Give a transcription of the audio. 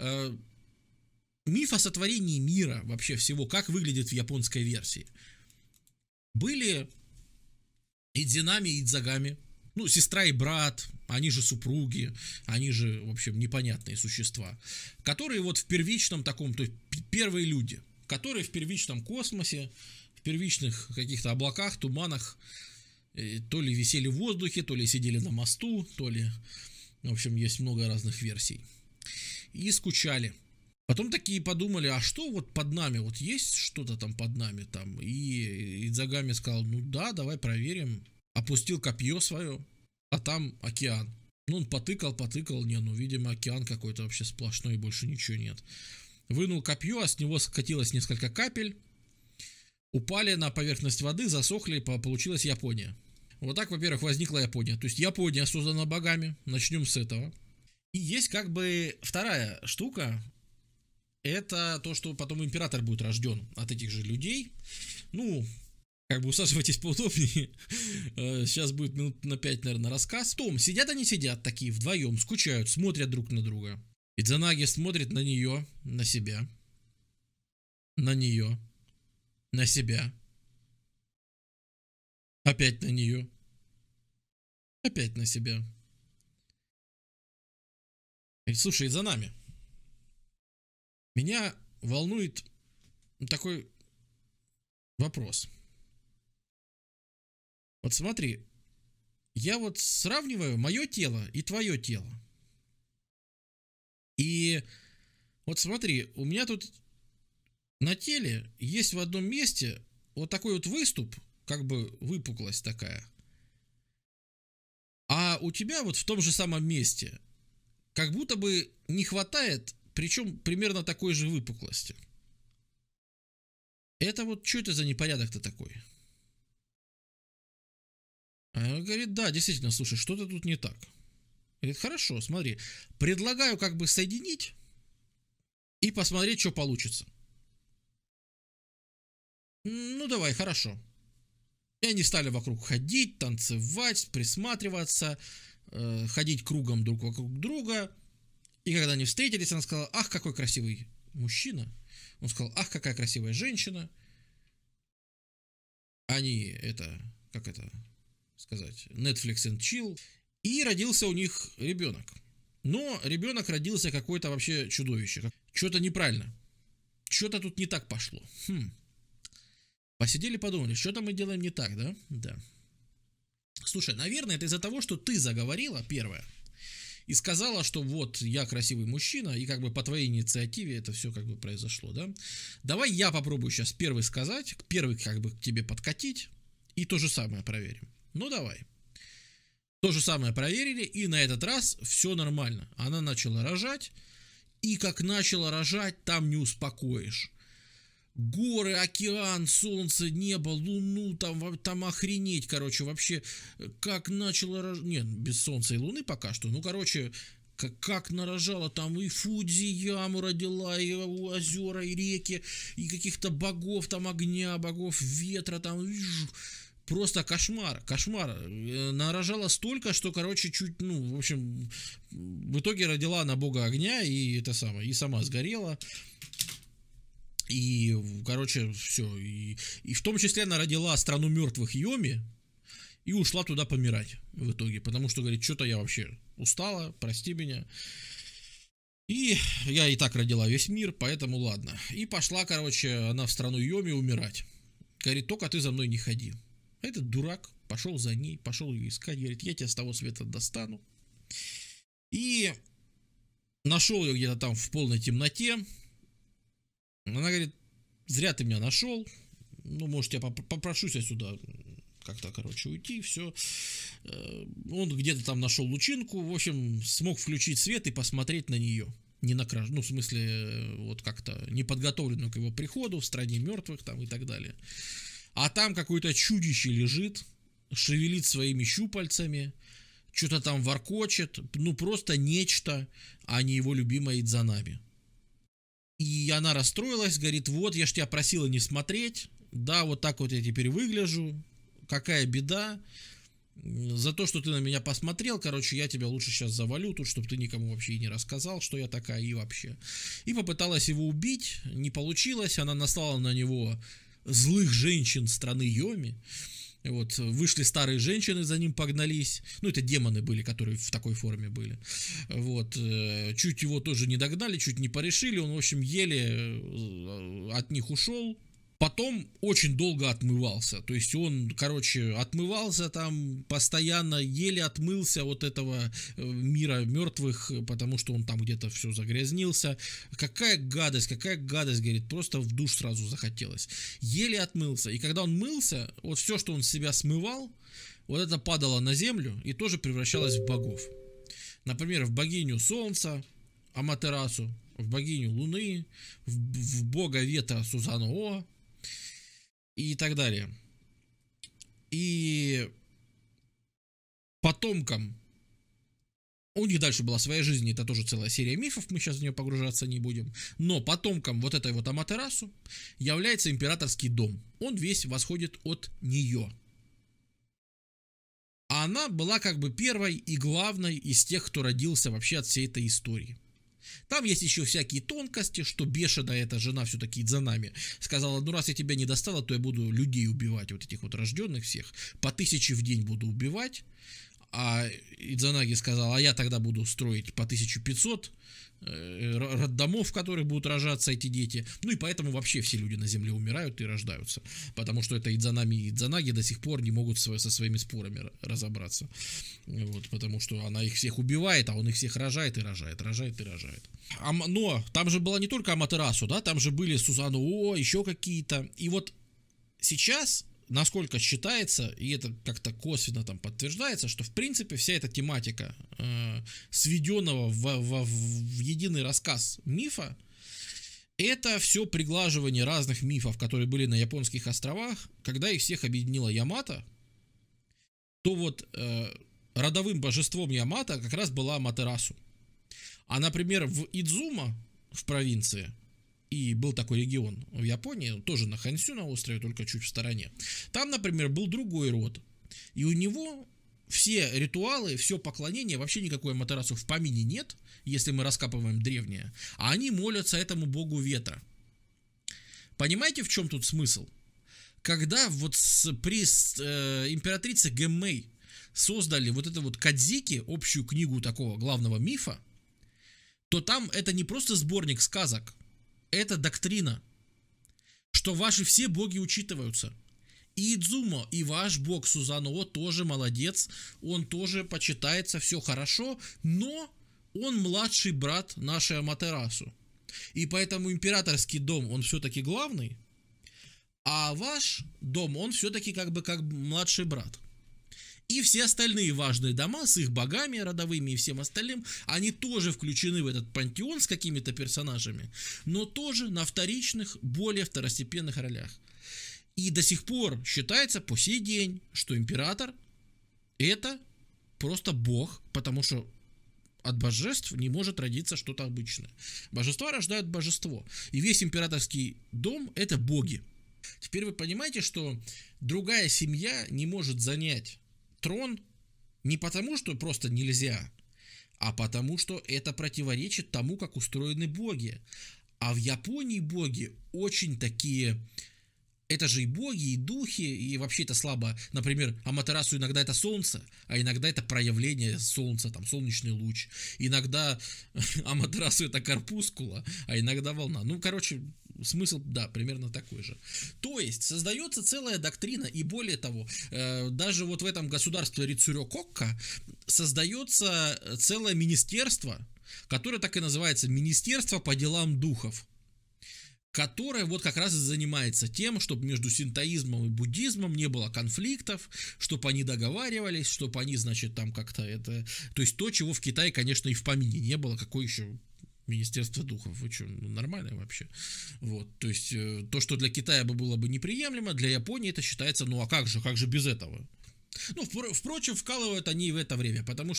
Э, миф о сотворении мира вообще всего, как выглядит в японской версии. Были Идзинами и Идзагами, ну, сестра и брат, они же супруги, они же, в общем, непонятные существа, которые вот в первичном таком, то есть первые люди, которые в первичном космосе, в первичных каких-то облаках, туманах, э, то ли висели в воздухе, то ли сидели на мосту, то ли, в общем, есть много разных версий и скучали. Потом такие подумали, а что вот под нами, вот есть что-то там под нами там? И Идзагами сказал, ну да, давай проверим. Опустил копье свое, а там океан. Ну он потыкал, потыкал, не, ну видимо океан какой-то вообще сплошной, больше ничего нет. Вынул копье, а с него скатилось несколько капель. Упали на поверхность воды, засохли, получилась Япония. Вот так, во-первых, возникла Япония. То есть Япония создана богами, начнем с этого. И есть как бы вторая штука, это то, что потом император будет рожден от этих же людей. Ну, как бы усаживайтесь поудобнее. Э, сейчас будет минут на пять, наверное, рассказ. том, сидят они сидят такие вдвоем, скучают, смотрят друг на друга. Идзанаги смотрит на нее, на себя, на нее, на себя, опять на нее, опять на себя. И слушай, за нами. Меня волнует такой вопрос. Вот смотри, я вот сравниваю мое тело и твое тело. И вот смотри, у меня тут на теле есть в одном месте вот такой вот выступ, как бы выпуклость такая. А у тебя вот в том же самом месте как будто бы не хватает, причем примерно такой же выпуклости. Это вот что это за непорядок-то такой? Она говорит, да, действительно, слушай, что-то тут не так. Говорит, хорошо, смотри, предлагаю как бы соединить и посмотреть, что получится. Ну, давай, хорошо. И они стали вокруг ходить, танцевать, присматриваться э, ходить кругом друг вокруг друга. И когда они встретились, она сказала, ах, какой красивый мужчина. Он сказал, ах, какая красивая женщина. Они это, как это сказать, Netflix and chill. И родился у них ребенок. Но ребенок родился какой-то вообще чудовище. Что-то неправильно. Что-то тут не так пошло. Хм. Посидели, подумали, что-то мы делаем не так, да? Да. Слушай, наверное, это из-за того, что ты заговорила первое и сказала, что вот я красивый мужчина, и как бы по твоей инициативе это все как бы произошло, да? Давай я попробую сейчас первый сказать, первый как бы к тебе подкатить, и то же самое проверим. Ну давай. То же самое проверили, и на этот раз все нормально. Она начала рожать, и как начала рожать, там не успокоишь горы, океан, солнце, небо, луну, там, там охренеть, короче, вообще, э, как начало Нет, ну, без солнца и луны пока что, ну, короче, как, как нарожала там и фудзи, Фудзияму родила, и озера, и реки, и каких-то богов, там огня, богов ветра, там... Просто кошмар, кошмар. Э, нарожала столько, что, короче, чуть, ну, в общем, в итоге родила на бога огня, и это самое, и сама сгорела. И, короче, все. И, и в том числе она родила страну мертвых Йоми и ушла туда помирать в итоге. Потому что, говорит, что-то я вообще устала, прости меня. И я и так родила весь мир, поэтому ладно. И пошла, короче, она в страну Йоми умирать. Говорит, только ты за мной не ходи. Этот дурак пошел за ней, пошел ее искать. Говорит, я тебя с того света достану. И нашел ее где-то там в полной темноте. Ну, она говорит, зря ты меня нашел, ну, может, я попрошусь отсюда как-то, короче, уйти, все. Э, он где-то там нашел лучинку, в общем, смог включить свет и посмотреть на нее. Не на краж... ну, в смысле, э, вот как-то неподготовленную к его приходу, в стране мертвых там и так далее. А там какое-то чудище лежит, шевелит своими щупальцами, что-то там воркочет, ну, просто нечто, а не его любимая Идзанами. И она расстроилась, говорит, вот, я ж тебя просила не смотреть. Да, вот так вот я теперь выгляжу. Какая беда. За то, что ты на меня посмотрел, короче, я тебя лучше сейчас завалю тут, чтобы ты никому вообще и не рассказал, что я такая и вообще. И попыталась его убить, не получилось, она наслала на него злых женщин страны Йоми. Вот, э, вышли старые женщины, за ним погнались. Ну, это демоны были, которые в такой форме были. Вот, э, чуть его тоже не догнали, чуть не порешили. Он, в общем, еле э, от них ушел. Потом очень долго отмывался. То есть он, короче, отмывался там постоянно, еле отмылся от этого э, мира мертвых, потому что он там где-то все загрязнился. Какая гадость, какая гадость, говорит, просто в душ сразу захотелось. Еле отмылся. И когда он мылся, вот все, что он с себя смывал, вот это падало на землю и тоже превращалось в богов. Например, в богиню солнца, Аматерасу, в богиню луны, в, в бога ветра Сузану и так далее. И потомкам у них дальше была своя жизнь, это тоже целая серия мифов, мы сейчас в нее погружаться не будем. Но потомком вот этой вот Аматерасу является императорский дом. Он весь восходит от нее. А она была как бы первой и главной из тех, кто родился вообще от всей этой истории. Там есть еще всякие тонкости, что бешеная эта жена все-таки за нами. Сказала, ну раз я тебя не достала, то я буду людей убивать, вот этих вот рожденных всех. По тысяче в день буду убивать. А Идзанаги сказал, а я тогда буду строить по 1500 э, роддомов, в которых будут рожаться эти дети. Ну и поэтому вообще все люди на Земле умирают и рождаются. Потому что это Идзанами и Идзанаги до сих пор не могут со своими спорами разобраться. Вот, потому что она их всех убивает, а он их всех рожает и рожает, рожает и рожает. но там же была не только Аматерасу, да, там же были Сузану О, еще какие-то. И вот сейчас насколько считается, и это как-то косвенно там подтверждается, что в принципе вся эта тематика э, сведенного в, в, в единый рассказ мифа, это все приглаживание разных мифов, которые были на японских островах, когда их всех объединила Ямата, то вот э, родовым божеством Ямата как раз была Матерасу. А, например, в Идзума, в провинции, и был такой регион в Японии, тоже на Хансю на острове, только чуть в стороне. Там, например, был другой род. И у него все ритуалы, все поклонение, вообще никакой Матерасу в помине нет, если мы раскапываем древнее. А они молятся этому богу ветра. Понимаете, в чем тут смысл? Когда вот с, при э, императрице Гэммэй создали вот это вот Кадзики, общую книгу такого главного мифа, то там это не просто сборник сказок, это доктрина, что ваши все боги учитываются. И Идзумо, и ваш бог Сузаноо тоже молодец, он тоже почитается, все хорошо, но он младший брат нашей Аматерасу. И поэтому императорский дом, он все-таки главный, а ваш дом, он все-таки как бы как младший брат – и все остальные важные дома с их богами родовыми и всем остальным, они тоже включены в этот пантеон с какими-то персонажами, но тоже на вторичных, более второстепенных ролях. И до сих пор считается по сей день, что император это просто бог, потому что от божеств не может родиться что-то обычное. Божества рождают божество. И весь императорский дом – это боги. Теперь вы понимаете, что другая семья не может занять трон не потому, что просто нельзя, а потому, что это противоречит тому, как устроены боги. А в Японии боги очень такие... Это же и боги, и духи, и вообще это слабо. Например, Аматерасу иногда это солнце, а иногда это проявление солнца, там, солнечный луч. Иногда Аматерасу это корпускула, а иногда волна. Ну, короче, смысл, да, примерно такой же. То есть создается целая доктрина, и более того, э, даже вот в этом государстве Рицурёкокка создается целое министерство, которое так и называется Министерство по делам духов которая вот как раз и занимается тем, чтобы между синтоизмом и буддизмом не было конфликтов, чтобы они договаривались, чтобы они, значит, там как-то это... То есть то, чего в Китае, конечно, и в помине не было, какой еще Министерство духов. Вы что, ну, нормально вообще? Вот, то есть, э, то, что для Китая бы было бы неприемлемо, для Японии это считается, ну а как же, как же без этого? Ну, впрочем, вкалывают они и в это время, потому что